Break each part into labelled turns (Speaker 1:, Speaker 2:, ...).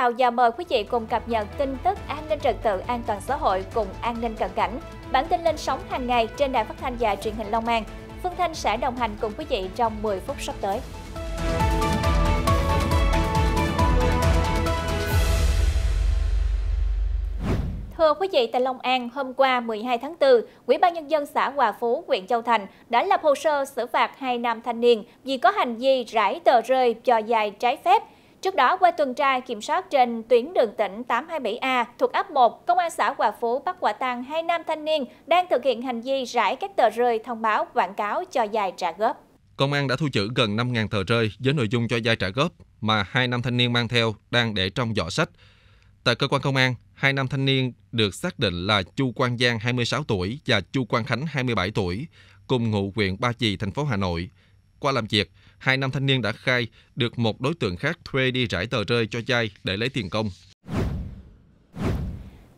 Speaker 1: chào và mời quý vị cùng cập nhật tin tức an ninh trật tự an toàn xã hội cùng an ninh cận cảnh. Bản tin lên sóng hàng ngày trên đài phát thanh và truyền hình Long An. Phương Thanh sẽ đồng hành cùng quý vị trong 10 phút sắp tới. Thưa quý vị, tại Long An, hôm qua 12 tháng 4, Ủy ban Nhân dân xã Hòa Phú, huyện Châu Thành đã lập hồ sơ xử phạt hai nam thanh niên vì có hành vi rải tờ rơi cho dài trái phép – Trước đó, qua tuần tra kiểm soát trên tuyến đường tỉnh 827A thuộc ấp 1, Công an xã Hòa Phú bắt quả tang hai nam thanh niên đang thực hiện hành vi rải các tờ rơi thông báo quảng cáo cho dài trả góp.
Speaker 2: Công an đã thu giữ gần 5.000 tờ rơi với nội dung cho dài trả góp mà hai nam thanh niên mang theo đang để trong giỏ sách. Tại cơ quan công an, hai nam thanh niên được xác định là Chu Quang Giang 26 tuổi và Chu Quang Khánh 27 tuổi, cùng ngụ huyện Ba Chì, thành phố Hà Nội. Qua làm việc, hai nam thanh niên đã khai được một đối tượng khác thuê đi rải tờ rơi cho chai để lấy tiền công.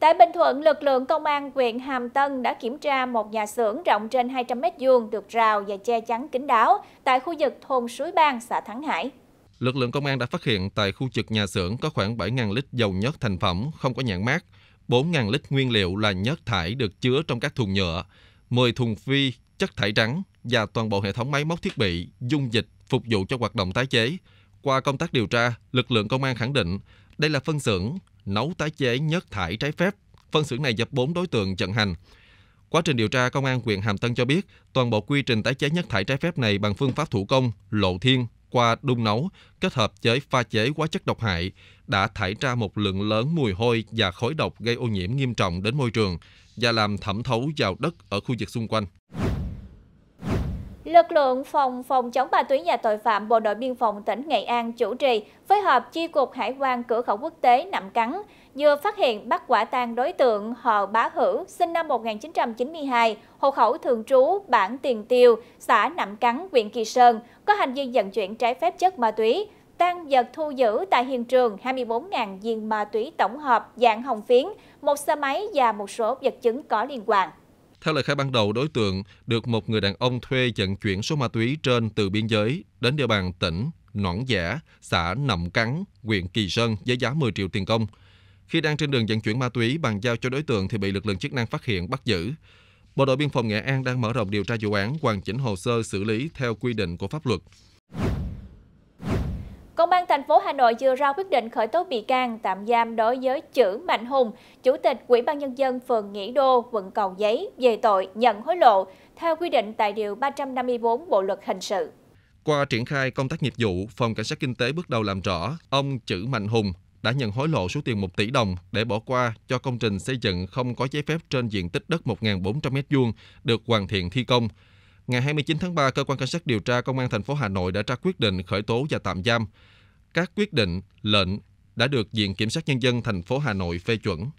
Speaker 1: Tại Bình Thuận, lực lượng công an huyện Hàm Tân đã kiểm tra một nhà xưởng rộng trên 200 m vuông được rào và che chắn kín đáo tại khu vực thôn Suối Bang, xã Thắng Hải.
Speaker 2: Lực lượng công an đã phát hiện tại khu vực nhà xưởng có khoảng 7.000 lít dầu nhớt thành phẩm không có nhãn mát, 4.000 lít nguyên liệu là nhớt thải được chứa trong các thùng nhựa, 10 thùng phi chất thải trắng và toàn bộ hệ thống máy móc thiết bị, dung dịch phục vụ cho hoạt động tái chế. Qua công tác điều tra, lực lượng công an khẳng định đây là phân xưởng nấu tái chế nhất thải trái phép. Phân xưởng này dập 4 đối tượng trận hành. Quá trình điều tra, công an huyện Hàm Tân cho biết toàn bộ quy trình tái chế nhất thải trái phép này bằng phương pháp thủ công, lộ thiên, qua đun nấu kết hợp với pha chế hóa chất độc hại đã thải ra một lượng lớn mùi hôi và khói độc gây ô nhiễm nghiêm trọng đến môi trường và làm thẩm thấu vào đất ở khu vực xung quanh.
Speaker 1: Lực lượng phòng phòng chống ma túy và tội phạm Bộ đội Biên phòng tỉnh Nghệ An chủ trì phối hợp chi cục hải quan cửa khẩu quốc tế Nậm Cắn vừa phát hiện bắt quả tang đối tượng Hò Bá Hữu, sinh năm 1992, hộ khẩu thường trú bản Tiền Tiêu, xã Nậm Cắn, huyện Kỳ Sơn, có hành vi vận chuyển trái phép chất ma túy. Tăng vật thu giữ tại hiện trường 24.000 viên ma túy tổng hợp dạng hồng phiến, một xe máy và một số vật chứng có liên quan.
Speaker 2: Theo lời khai ban đầu, đối tượng được một người đàn ông thuê vận chuyển số ma túy trên từ biên giới đến địa bàn tỉnh Nõn Giả, xã Nậm Cắn, huyện Kỳ Sơn với giá 10 triệu tiền công – khi đang trên đường vận chuyển ma túy bằng giao cho đối tượng thì bị lực lượng chức năng phát hiện bắt giữ. Bộ đội biên phòng Nghệ An đang mở rộng điều tra vụ án, hoàn chỉnh hồ sơ xử lý theo quy định của pháp luật.
Speaker 1: Công an thành phố Hà Nội vừa ra quyết định khởi tố bị can tạm giam đối với Chữ Mạnh Hùng, Chủ tịch Ủy ban Nhân dân phường Nghĩa Đô, quận Cầu Giấy về tội nhận hối lộ theo quy định tại Điều 354 Bộ Luật Hình sự.
Speaker 2: Qua triển khai công tác nghiệp vụ, Phòng Cảnh sát Kinh tế bước đầu làm rõ ông Chữ Mạnh Hùng đã nhận hối lộ số tiền 1 tỷ đồng để bỏ qua cho công trình xây dựng không có giấy phép trên diện tích đất 1.400 m2 được hoàn thiện thi công. Ngày 29 tháng 3, cơ quan cảnh sát điều tra công an thành phố Hà Nội đã ra quyết định khởi tố và tạm giam. Các quyết định, lệnh đã được Viện Kiểm sát Nhân dân thành phố Hà Nội phê chuẩn.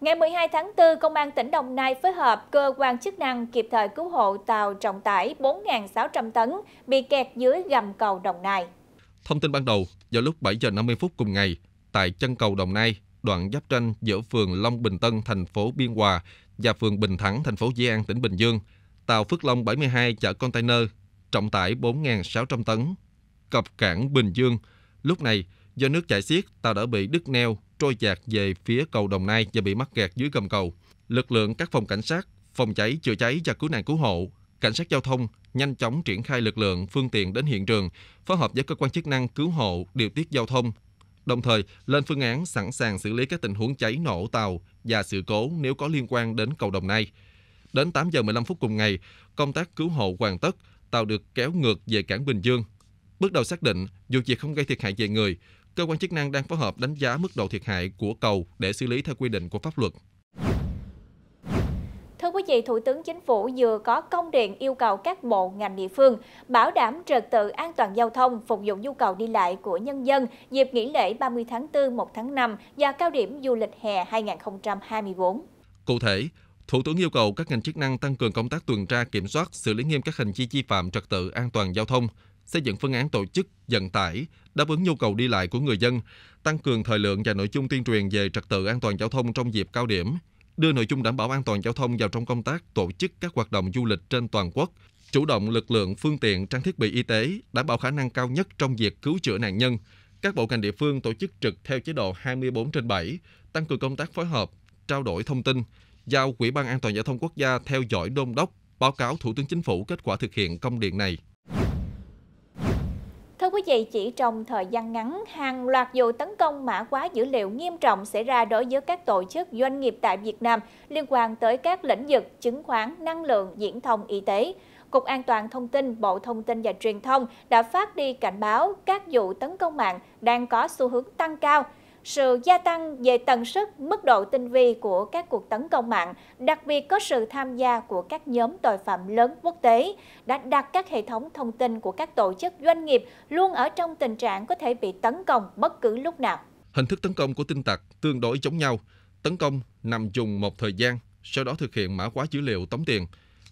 Speaker 1: Ngày 12 tháng 4, Công an tỉnh Đồng Nai phối hợp cơ quan chức năng kịp thời cứu hộ tàu trọng tải 4.600 tấn bị kẹt dưới gầm cầu Đồng Nai.
Speaker 2: Thông tin ban đầu, vào lúc 7 giờ 50 phút cùng ngày, tại chân cầu Đồng Nai, đoạn giáp tranh giữa phường Long Bình Tân, thành phố Biên Hòa và phường Bình Thắng, thành phố Di An, tỉnh Bình Dương, tàu Phước Long 72 chở container trọng tải 4.600 tấn cập cảng Bình Dương. Lúc này, do nước chảy xiết, tàu đã bị đứt neo trôi dạt về phía cầu Đồng Nai và bị mắc kẹt dưới gầm cầu. Lực lượng các phòng cảnh sát, phòng cháy chữa cháy và cứu nạn cứu hộ cảnh sát giao thông nhanh chóng triển khai lực lượng, phương tiện đến hiện trường, phối hợp với cơ quan chức năng cứu hộ, điều tiết giao thông, đồng thời lên phương án sẵn sàng xử lý các tình huống cháy nổ tàu và sự cố nếu có liên quan đến cầu Đồng Nai. Đến 8 giờ 15 phút cùng ngày, công tác cứu hộ hoàn tất, tàu được kéo ngược về cảng Bình Dương. Bước đầu xác định, dù việc không gây thiệt hại về người, cơ quan chức năng đang phối hợp đánh giá mức độ thiệt hại của cầu để xử lý theo quy định của pháp luật
Speaker 1: gì, Thủ tướng Chính phủ vừa có công điện yêu cầu các bộ ngành địa phương bảo đảm trật tự an toàn giao thông phục vụ nhu cầu đi lại của nhân dân dịp nghỉ lễ 30 tháng 4, 1 tháng 5 và cao điểm du lịch hè 2024.
Speaker 2: Cụ thể, Thủ tướng yêu cầu các ngành chức năng tăng cường công tác tuần tra kiểm soát, xử lý nghiêm các hành vi vi phạm trật tự an toàn giao thông, xây dựng phương án tổ chức, vận tải, đáp ứng nhu cầu đi lại của người dân, tăng cường thời lượng và nội dung tuyên truyền về trật tự an toàn giao thông trong dịp cao điểm, đưa nội dung đảm bảo an toàn giao thông vào trong công tác tổ chức các hoạt động du lịch trên toàn quốc, chủ động lực lượng, phương tiện, trang thiết bị y tế, đảm bảo khả năng cao nhất trong việc cứu chữa nạn nhân. Các bộ ngành địa phương tổ chức trực theo chế độ 24 trên 7, tăng cường công tác phối hợp, trao đổi thông tin, giao Quỹ ban An toàn Giao thông Quốc gia theo dõi đôn đốc, báo cáo Thủ tướng Chính phủ kết quả thực hiện công điện này
Speaker 1: gì chỉ trong thời gian ngắn, hàng loạt vụ tấn công mã hóa dữ liệu nghiêm trọng xảy ra đối với các tổ chức doanh nghiệp tại Việt Nam liên quan tới các lĩnh vực chứng khoán, năng lượng, diễn thông, y tế. Cục An toàn Thông tin, Bộ Thông tin và Truyền thông đã phát đi cảnh báo các vụ tấn công mạng đang có xu hướng tăng cao sự gia tăng về tần suất, mức độ tinh vi của các cuộc tấn công mạng, đặc biệt có sự tham gia của các nhóm tội phạm lớn quốc tế, đã đặt các hệ thống thông tin của các tổ chức doanh nghiệp luôn ở trong tình trạng có thể bị tấn công bất cứ lúc nào.
Speaker 2: Hình thức tấn công của tin tặc tương đối giống nhau. Tấn công nằm dùng một thời gian, sau đó thực hiện mã hóa dữ liệu tống tiền.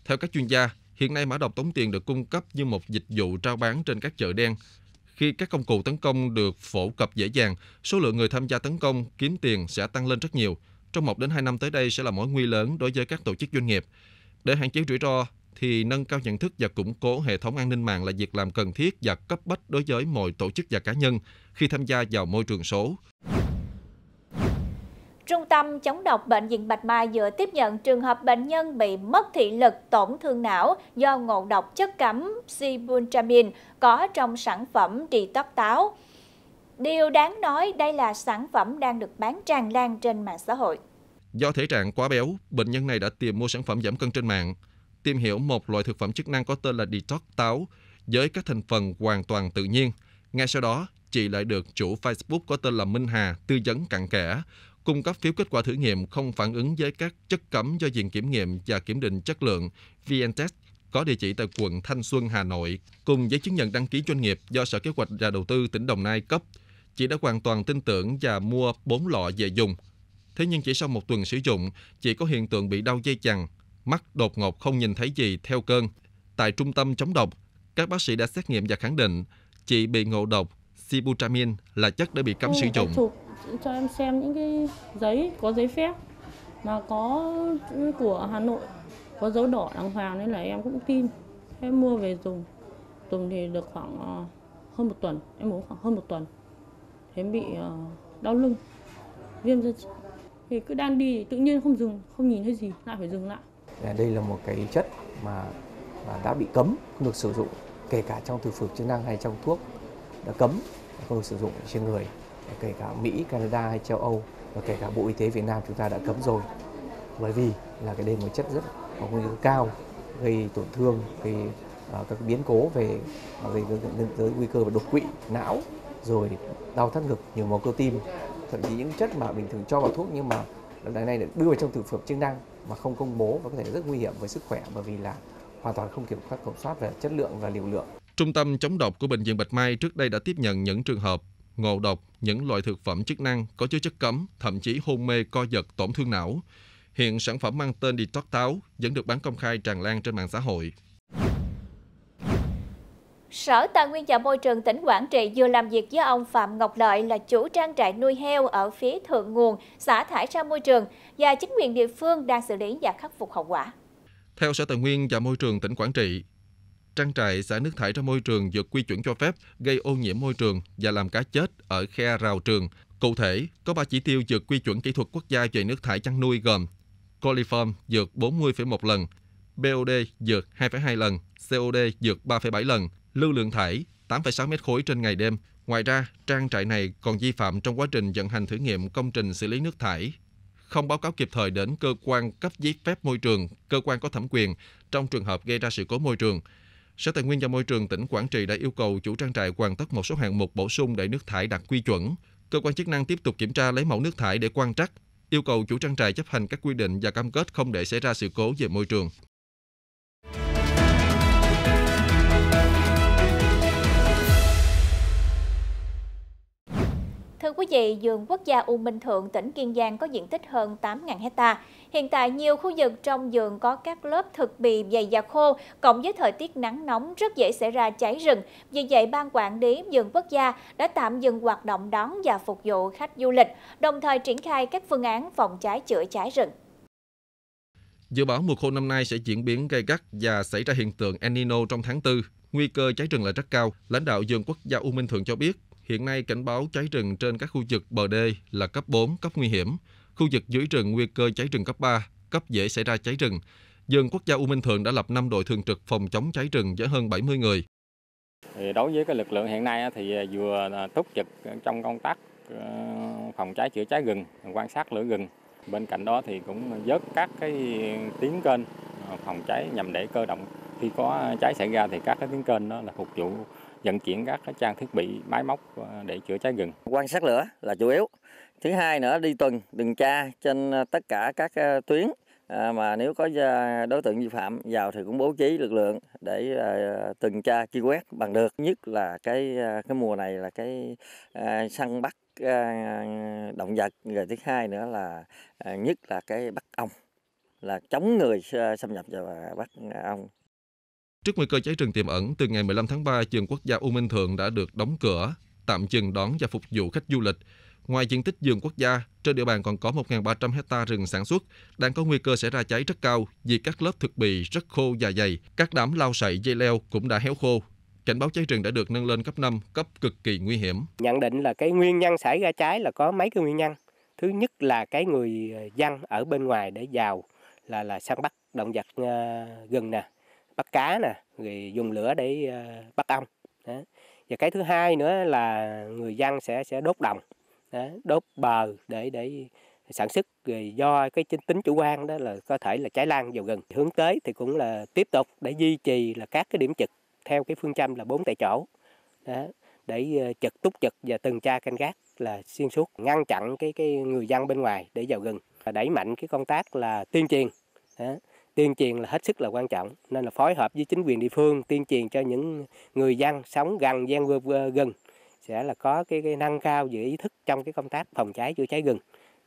Speaker 2: Theo các chuyên gia, hiện nay mã độc tống tiền được cung cấp như một dịch vụ trao bán trên các chợ đen khi các công cụ tấn công được phổ cập dễ dàng, số lượng người tham gia tấn công kiếm tiền sẽ tăng lên rất nhiều. Trong 1 đến 2 năm tới đây sẽ là mối nguy lớn đối với các tổ chức doanh nghiệp. Để hạn chế rủi ro thì nâng cao nhận thức và củng cố hệ thống an ninh mạng là việc làm cần thiết và cấp bách đối với mọi tổ chức và cá nhân khi tham gia vào môi trường số.
Speaker 1: Trung tâm chống độc bệnh viện Bạch Mai vừa tiếp nhận trường hợp bệnh nhân bị mất thị lực tổn thương não do ngộ độc chất cấm sibutramine có trong sản phẩm trị tóc táo. Điều đáng nói đây là sản phẩm đang được bán tràn lan trên mạng xã hội.
Speaker 2: Do thể trạng quá béo, bệnh nhân này đã tìm mua sản phẩm giảm cân trên mạng, tìm hiểu một loại thực phẩm chức năng có tên là detox táo với các thành phần hoàn toàn tự nhiên. Ngay sau đó, chị lại được chủ Facebook có tên là Minh Hà tư vấn cặn kẽ cung cấp phiếu kết quả thử nghiệm không phản ứng với các chất cấm do Viện Kiểm nghiệm và Kiểm định Chất lượng VNTest có địa chỉ tại quận Thanh Xuân, Hà Nội, cùng giấy chứng nhận đăng ký doanh nghiệp do Sở Kế hoạch và Đầu tư tỉnh Đồng Nai cấp. Chị đã hoàn toàn tin tưởng và mua 4 lọ về dùng. Thế nhưng chỉ sau một tuần sử dụng, chị có hiện tượng bị đau dây chằng, mắt đột ngột không nhìn thấy gì theo cơn. Tại trung tâm chống độc, các bác sĩ đã xét nghiệm và khẳng định chị bị ngộ độc sibutramine là chất đã bị cấm ừ, sử dụng cho em xem những cái giấy có giấy phép mà có của Hà Nội có dấu đỏ đàng hoàng nên là em cũng tin em mua về dùng dùng thì được khoảng ờ, hơn một tuần em uống khoảng hơn một tuần thế em bị ờ, đau lưng viêm da thì cứ đang đi tự nhiên không dừng không nhìn thấy gì lại phải dừng lại dạ, đây là một cái chất mà, mà đã bị cấm không được sử dụng kể cả trong thực phẩm chức năng hay trong thuốc đã cấm không được sử dụng trên người kể cả Mỹ, Canada hay châu Âu và kể cả Bộ Y tế Việt Nam chúng ta đã cấm rồi bởi vì là cái đây một chất rất có nguy cơ cao gây tổn thương gây uh, các biến cố về uh, gây dẫn tới nguy cơ về đột quỵ não rồi đau thắt ngực nhiều máu cơ tim thậm chí những chất mà bình thường cho vào thuốc nhưng mà lần này được đưa vào trong thực phẩm chức năng mà không công bố và có thể rất nguy hiểm với sức khỏe bởi vì là hoàn toàn không kiểm soát kiểm soát về chất lượng và liều lượng Trung tâm chống độc của bệnh viện Bạch Mai trước đây đã tiếp nhận những trường hợp ngộ độc, những loại thực phẩm chức năng có chứa chất cấm, thậm chí hôn mê co giật tổn thương não. Hiện sản phẩm mang tên Detox táo vẫn được bán công khai tràn lan trên mạng xã hội.
Speaker 1: Sở Tài nguyên và Môi trường tỉnh Quảng Trị vừa làm việc với ông Phạm Ngọc Lợi là chủ trang trại nuôi heo ở phía thượng nguồn, xả thải ra môi trường và chính quyền địa phương đang xử lý và khắc phục hậu quả.
Speaker 2: Theo Sở Tài nguyên và Môi trường tỉnh Quảng Trị, trang trại xả nước thải ra môi trường vượt quy chuẩn cho phép, gây ô nhiễm môi trường và làm cá chết ở khe rào trường. Cụ thể, có 3 chỉ tiêu vượt quy chuẩn kỹ thuật quốc gia về nước thải chăn nuôi gồm coliform vượt 40,1 lần, BOD vượt 2,2 lần, COD vượt 3,7 lần, lưu lượng thải 8,6 mét khối trên ngày đêm. Ngoài ra, trang trại này còn vi phạm trong quá trình vận hành thử nghiệm công trình xử lý nước thải không báo cáo kịp thời đến cơ quan cấp giấy phép môi trường, cơ quan có thẩm quyền trong trường hợp gây ra sự cố môi trường. Sở Tài nguyên và Môi trường tỉnh Quảng Trị đã yêu cầu chủ trang trại hoàn tất một số hạng mục bổ sung để nước thải đạt quy chuẩn. Cơ quan chức năng tiếp tục kiểm tra lấy mẫu nước thải để quan trắc, yêu cầu chủ trang trại chấp hành các quy định và cam kết không để xảy ra sự cố về môi trường.
Speaker 1: trị, vườn quốc gia U Minh Thượng, tỉnh Kiên Giang có diện tích hơn 8.000 hecta. Hiện tại, nhiều khu vực trong vườn có các lớp thực bì dày và khô, cộng với thời tiết nắng nóng rất dễ xảy ra cháy rừng. Vì vậy, Ban Quản lý vườn quốc gia đã tạm dừng hoạt động đón và phục vụ khách du lịch, đồng thời triển khai các phương án phòng cháy chữa cháy rừng.
Speaker 2: Dự báo mùa khô năm nay sẽ diễn biến gây gắt và xảy ra hiện tượng El Nino trong tháng 4. Nguy cơ cháy rừng là rất cao. Lãnh đạo vườn quốc gia U Minh Thượng cho biết hiện nay cảnh báo cháy rừng trên các khu vực bờ đê là cấp 4, cấp nguy hiểm. Khu vực dưới rừng nguy cơ cháy rừng cấp 3, cấp dễ xảy ra cháy rừng. Dường quốc gia U Minh Thượng đã lập 5 đội thường trực phòng chống cháy rừng với hơn 70 người. đối với cái lực lượng hiện nay thì à, vừa à, túc trực trong công tác ờ, phòng cháy chữa cháy rừng, quan sát lửa rừng. Bên cạnh đó thì cũng dớt các cái tiếng kênh ờ, phòng cháy nhằm để cơ động khi có à, cháy xảy ra thì các cái tiếng kênh đó là phục vụ vận chuyển các trang thiết bị máy móc ờ, để chữa cháy rừng. Quan sát lửa là chủ yếu. Thứ hai nữa đi tuần tuần tra trên ờ, tất cả các ờ, tuyến mà nếu có đối tượng vi phạm vào thì cũng bố trí lực lượng để tuần tra truy quét bằng được. Nhất là cái cái mùa này là cái săn bắt động vật rồi thứ hai nữa là nhất là cái bắt ong là chống người xâm nhập vào bắt ong Trước nguy cơ cháy rừng tiềm ẩn, từ ngày 15 tháng 3, trường quốc gia U Minh Thượng đã được đóng cửa, tạm dừng đón và phục vụ khách du lịch. Ngoài diện tích vườn quốc gia, trên địa bàn còn có 1.300 hecta rừng sản xuất, đang có nguy cơ xảy ra cháy rất cao vì các lớp thực bì rất khô và dày, các đám lau sậy dây leo cũng đã héo khô. Cảnh báo cháy rừng đã được nâng lên cấp 5, cấp cực kỳ nguy hiểm. Nhận định là cái nguyên nhân xảy ra cháy là có mấy cái nguyên nhân. Thứ nhất là cái người dân ở bên ngoài để vào là là săn bắt động vật ờ, gần nè bắt cá nè rồi dùng lửa để ờ, bắt ong và cái thứ hai nữa là người dân sẽ sẽ đốt đồng đốt bờ để để sản xuất rồi do cái chính tính chủ quan đó là có thể là cháy lan vào rừng hướng tới thì cũng là tiếp tục để duy trì là các cái điểm trực theo cái phương châm là bốn tại chỗ đó, để ờ, trực túc trực và tuần tra canh gác là xuyên suốt ngăn chặn cái cái người dân bên ngoài để vào rừng và đẩy mạnh cái công tác là tuyên truyền đó tuyên truyền là hết sức là quan trọng nên là phối hợp với chính quyền địa phương tuyên truyền cho những người dân sống gần gian rừng sẽ là có cái, cái nâng cao về ý thức trong cái công tác phòng cháy chữa cháy rừng.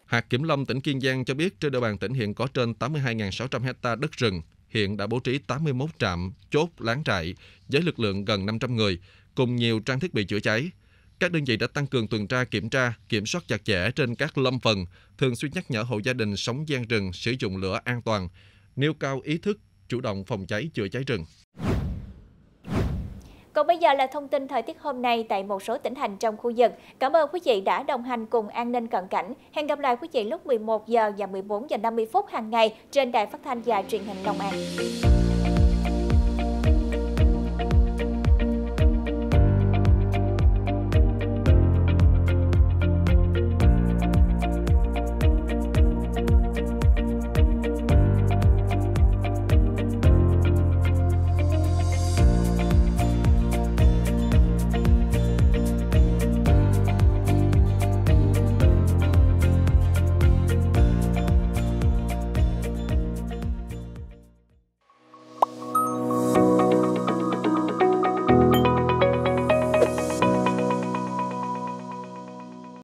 Speaker 2: Hạt Kiểm Lâm tỉnh Kiên Giang cho biết trên địa bàn tỉnh hiện có trên 82.600 hecta đất rừng, hiện đã bố trí 81 trạm, chốt, láng trại với lực lượng gần 500 người cùng nhiều trang thiết bị chữa cháy. Các đơn vị đã tăng cường tuần tra kiểm tra, kiểm soát chặt chẽ trên các lâm phần, thường xuyên nhắc nhở hộ gia đình sống gian rừng sử dụng lửa an toàn, nêu cao ý thức chủ động phòng cháy chữa cháy rừng.
Speaker 1: Còn bây giờ là thông tin thời tiết hôm nay tại một số tỉnh thành trong khu vực. Cảm ơn quý vị đã đồng hành cùng An ninh cận cảnh. Hẹn gặp lại quý vị lúc 11 giờ và 14 giờ 50 phút hàng ngày trên đài phát thanh và truyền hình Long An.